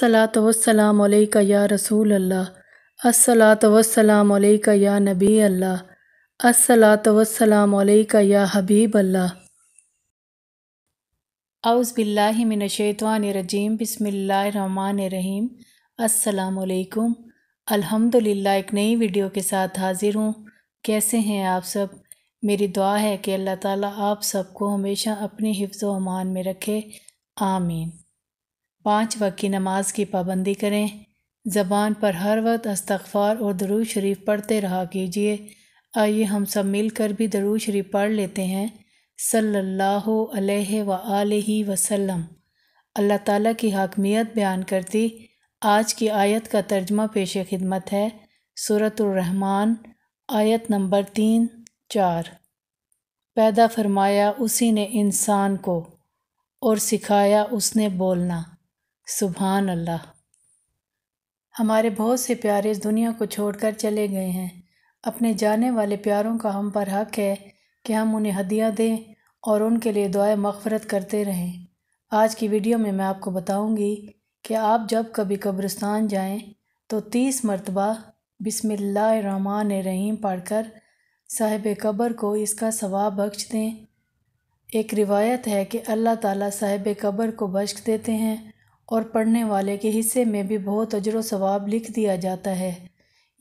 सलात वसलाम या रसूल अल्लाह असलात वसलाम या नबी अल्लाह असलात वसलाम या हबीब अल्लाह आउज़बिल्लाशैतवानरजीम बसमीम असलकुम अल्हम्दुलिल्लाह एक नई वीडियो के साथ हाज़िर हूँ कैसे हैं आप सब मेरी दुआ है कि अल्लाह ताला आप सबको हमेशा अपने हिफ्ज़ अमान में रखे आमीन पाँच वक्त की नमाज की पाबंदी करें ज़बान पर हर वक्त अस्तगफ़ार और दरू शरीफ पढ़ते रहा कीजिए आइए हम सब मिलकर भी दरू शरीफ पढ़ लेते हैं सल्लल्लाहु अलैहि व आलि वसल्लम अल्लाह ताला की हाकमियत बयान करती आज की आयत का तर्जमा पेश खिदमत है सूरतरहमान आयत नंबर तीन चार पैदा फरमाया उसी ने इंसान को और सिखाया उसने बोलना सुबहान अल्लाह हमारे बहुत से प्यारे इस दुनिया को छोड़कर चले गए हैं अपने जाने वाले प्यारों का हम पर हक है कि हम उन्हें हदिया दें और उनके लिए दुआ मगफरत करते रहें आज की वीडियो में मैं आपको बताऊंगी कि आप जब कभी कब्रिस्तान जाएं तो तीस मरतबा रहमान रहीम पढ़ कर साहिब कब्र को इसका सवाब बख्श दें एक रिवायत है कि अल्लाह ताला साहिब कब्र को बख्श देते हैं और पढ़ने वाले के हिस्से में भी बहुत अजर सवाब लिख दिया जाता है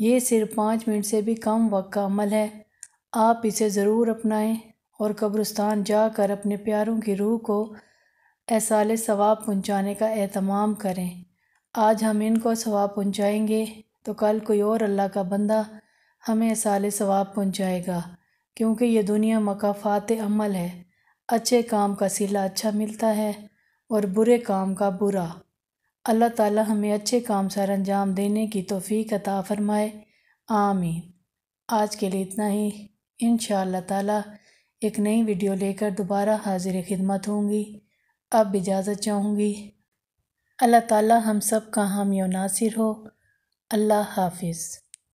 ये सिर्फ पाँच मिनट से भी कम वक्त का अमल है आप इसे ज़रूर अपनाएं और कब्रस्तान जाकर अपने प्यारों की रूह को एसाल सवाब पहुँचाने का अहतमाम करें आज हम इनको सवाब पहुँचाएँगे तो कल कोई और अल्लाह का बंदा हमें एसाल सवाब पहुँचाएगा क्योंकि ये दुनिया मकाफात अमल है अच्छे काम का सिला अच्छा मिलता है और बुरे काम का बुरा अल्लाह ताला हमें अच्छे काम सर अंजाम देने की तोफ़ी अता फ़रमाए आमीन आज के लिए इतना ही इन ताला एक नई वीडियो लेकर दोबारा हाजिर खिदमत होंगी अब इजाज़त चाहूँगी अल्लाह ताला हम सब का हामी नासिर हो अल्लाह हाफिज़